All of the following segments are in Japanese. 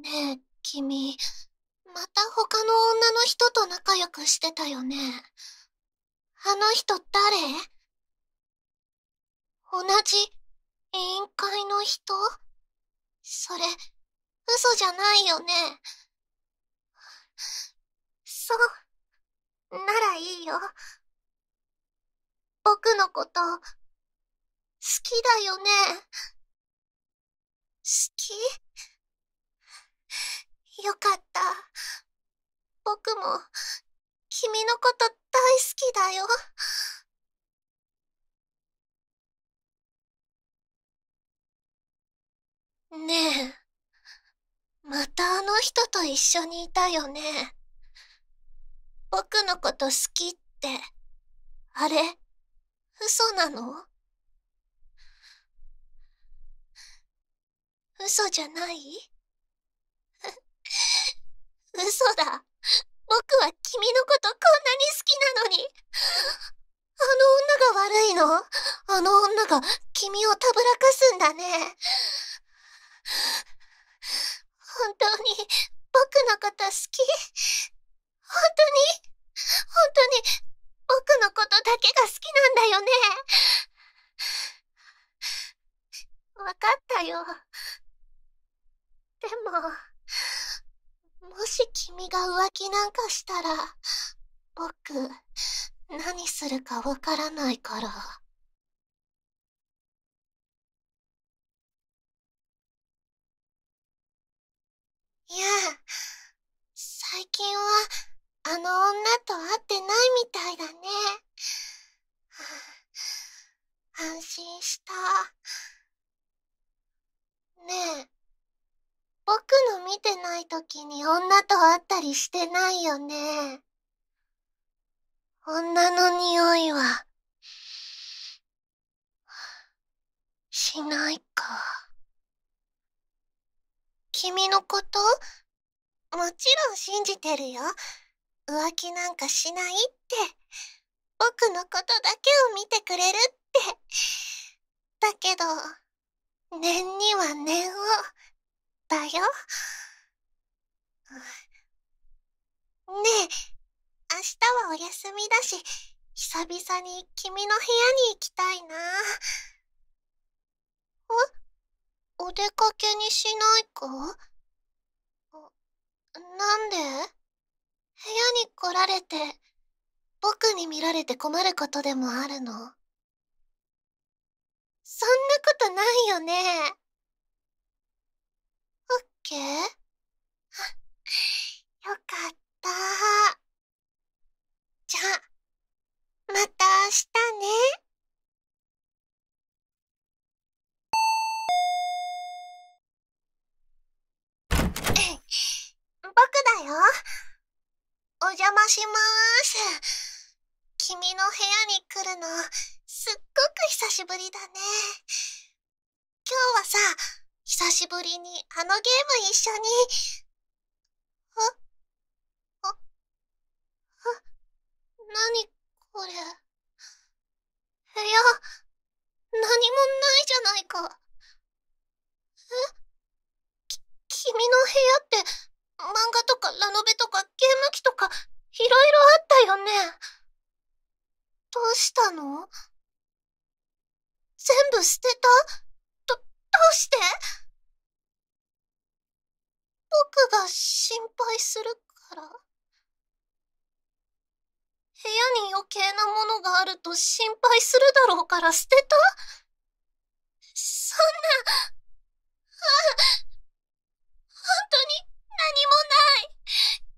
ねえ、君、また他の女の人と仲良くしてたよね。あの人誰同じ委員会の人それ、嘘じゃないよね。そう、ならいいよ。僕のこと、好きだよね。好きよかった僕も君のこと大好きだよねえまたあの人と一緒にいたよね僕のこと好きってあれ嘘なの嘘じゃない嘘だ。僕は君のことこんなに好きなのに。あの女が悪いのあの女が君をたぶらかすんだね。本当に僕のこと好き本当に本当に僕のことだけが好きなんだよね。わかったよ。でも。もし君が浮気なんかしたら僕何するかわからないからいや最近はあの女と会ってないみたいだね安心した。見てない時に女と会ったりしてないよね。女の匂いは、しないか。君のこともちろん信じてるよ。浮気なんかしないって。僕のことだけを見てくれるって。だけど、念には念を。だよ。ねえ、明日はお休みだし、久々に君の部屋に行きたいな。えお出かけにしないかなんで部屋に来られて、僕に見られて困ることでもあるのそんなことないよね。けよかったじゃあまた明日ね僕だよ。お邪魔しまーす。君の部屋に来るの、すっごく久しぶりだね。今日はさ、久しぶりにあのゲーム一緒に。あああ何これ。部屋、何もないじゃないか。えき、君の部屋って漫画とかラノベとかゲーム機とかいろいろあったよね。どうしたの全部捨てたうして僕が心配するから部屋に余計なものがあると心配するだろうから捨てたそんな、あ、本当に何もない。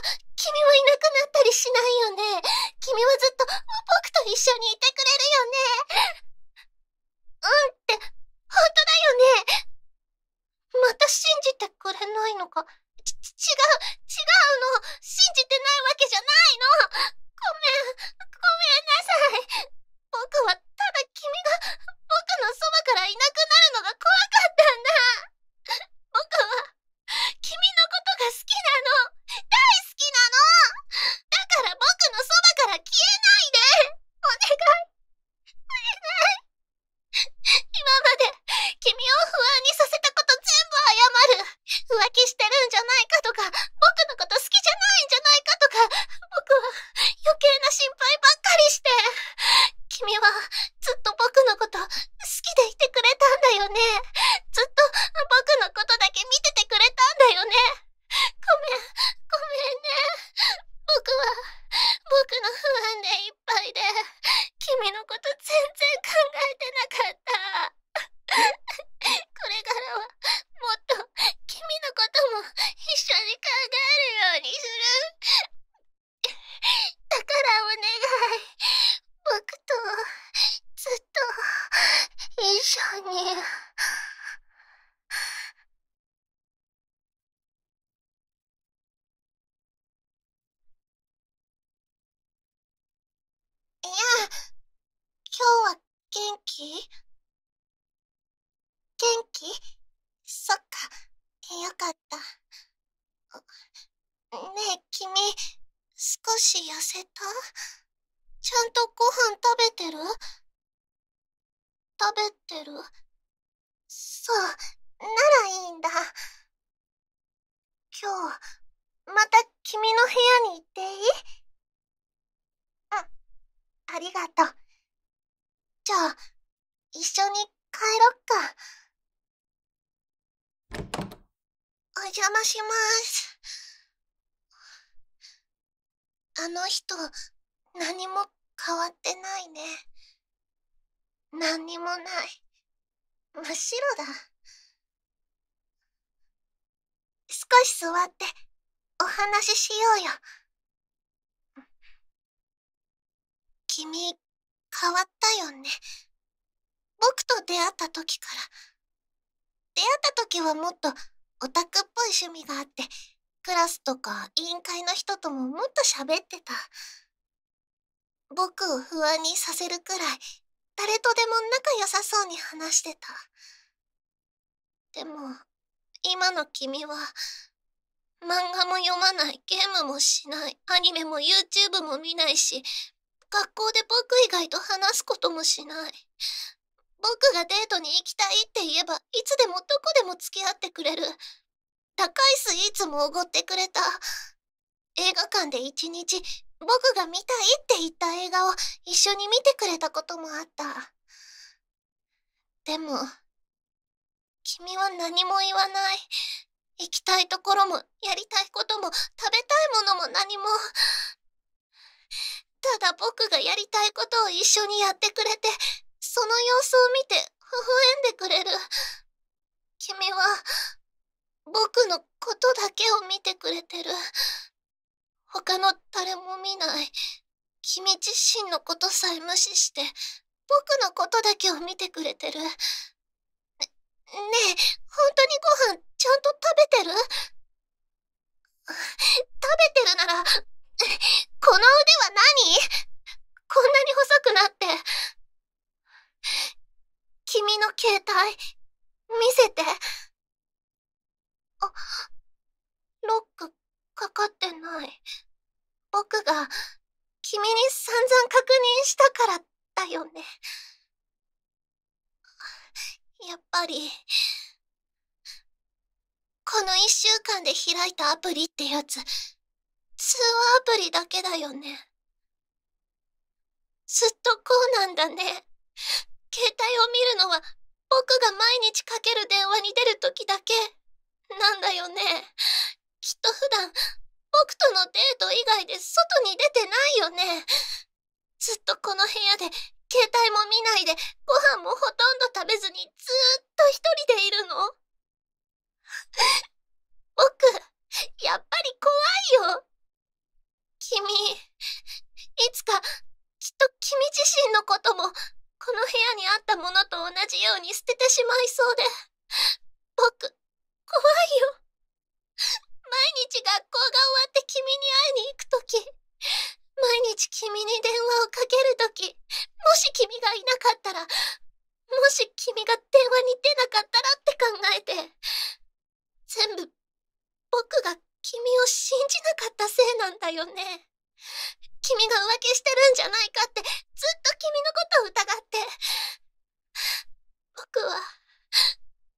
君はいなくなったりしないよね。君はずっと僕と一緒にいてくれるよね。うんって、本当だよね。また信じてくれないのか。ち、違う、違うの。信じてないわけじゃないの。ごめん、ごめんなさい。じゃないかとか、僕のこと今日は元気元気そっか、よかった。ねえ、君、少し痩せたちゃんとご飯食べてる食べてるそう、ならいいんだ。今日、また君の部屋に行っていいありがとう。じゃあ、一緒に帰ろっか。お邪魔します。あの人、何も変わってないね。何にもない。真っ白だ。少し座って、お話ししようよ。君変わったよね僕と出会った時から出会った時はもっとオタクっぽい趣味があってクラスとか委員会の人とももっと喋ってた僕を不安にさせるくらい誰とでも仲良さそうに話してたでも今の君は漫画も読まないゲームもしないアニメも YouTube も見ないし学校で僕以外と話すこともしない僕がデートに行きたいって言えばいつでもどこでも付き合ってくれる高いスイーツもおごってくれた映画館で一日僕が見たいって言った映画を一緒に見てくれたこともあったでも君は何も言わない行きたいところもやりたいことも食べたいものも何もただ僕がやりたいことを一緒にやってくれてその様子を見て微笑んでくれる君は僕のことだけを見てくれてる他の誰も見ない君自身のことさえ無視して僕のことだけを見てくれてるねねえ本当にご飯ちゃんと食べてる食べてるならこの腕は何こんなに細くなって。君の携帯、見せて。あ、ロックかかってない。僕が君に散々確認したからだよね。やっぱり、この一週間で開いたアプリってやつ、通話アプリだけだよねずっとこうなんだね携帯を見るのは僕が毎日かける電話に出る時だけなんだよねきっと普段僕とのデート以外で外に出てないよねずっとこの部屋で携帯も見ないでご飯もほとんど食べずにずーっと一人でいるの 僕やっぱり怖いよ君、いつか、きっと君自身のことも、この部屋にあったものと同じように捨ててしまいそうで、僕、怖いよ。毎日学校が終わって君に会いに行くとき、毎日君に電話をかけるとき、もし君がいなかったら、もし君が電話に出なかったらって考えて、全部、僕が君を信じなかったせいなんだよね。君が浮気してるんじゃないかってずっと君のことを疑って。僕は、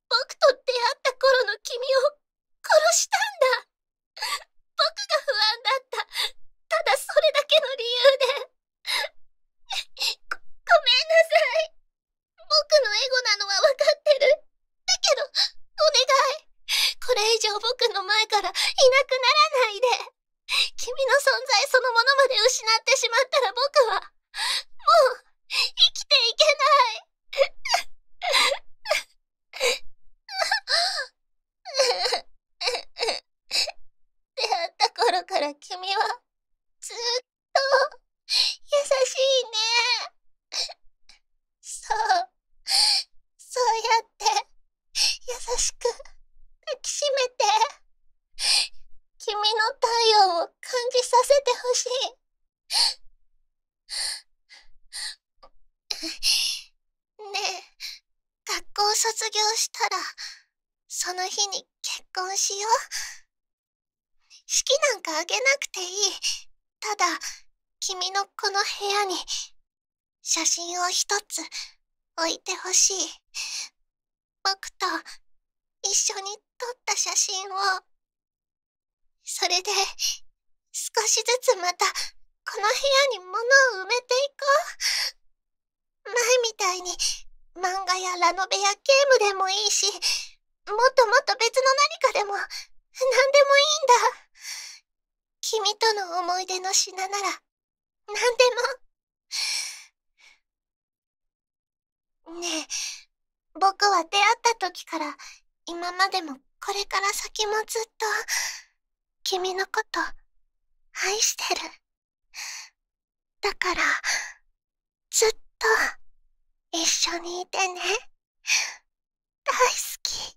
僕と出会った頃の君を殺したんだ。僕が不安だった。ただそれだけの理由で。からいなくならないで。君の存在そのものまで失ってしまったら僕は、もう、生きていけない。出会った頃から君は、ねえ学校卒業したらその日に結婚しよう式なんかあげなくていいただ君のこの部屋に写真を一つ置いてほしい僕と一緒に撮った写真をそれで少しずつまたこの部屋に物を埋めていこう前みたいに漫画やラノベやゲームでもいいしもっともっと別の何かでも何でもいいんだ君との思い出の品なら何でもねえ僕は出会った時から今までもこれから先もずっと君のこと愛してるだからずっと、と一緒にいてね大好き